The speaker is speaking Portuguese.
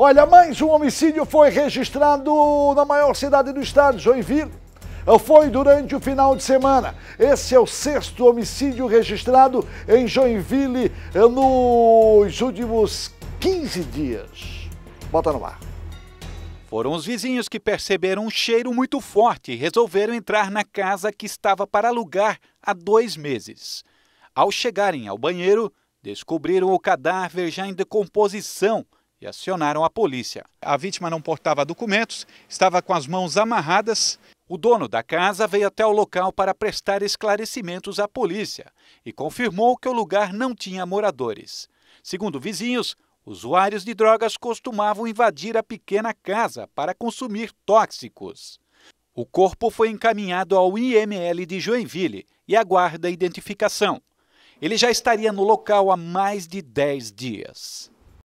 Olha, mais um homicídio foi registrado na maior cidade do estado, Joinville. Foi durante o final de semana. Esse é o sexto homicídio registrado em Joinville eh, nos últimos 15 dias. Bota no ar. Foram os vizinhos que perceberam um cheiro muito forte e resolveram entrar na casa que estava para alugar há dois meses. Ao chegarem ao banheiro, descobriram o cadáver já em decomposição e acionaram a polícia. A vítima não portava documentos, estava com as mãos amarradas. O dono da casa veio até o local para prestar esclarecimentos à polícia e confirmou que o lugar não tinha moradores. Segundo vizinhos, usuários de drogas costumavam invadir a pequena casa para consumir tóxicos. O corpo foi encaminhado ao IML de Joinville e aguarda identificação. Ele já estaria no local há mais de 10 dias.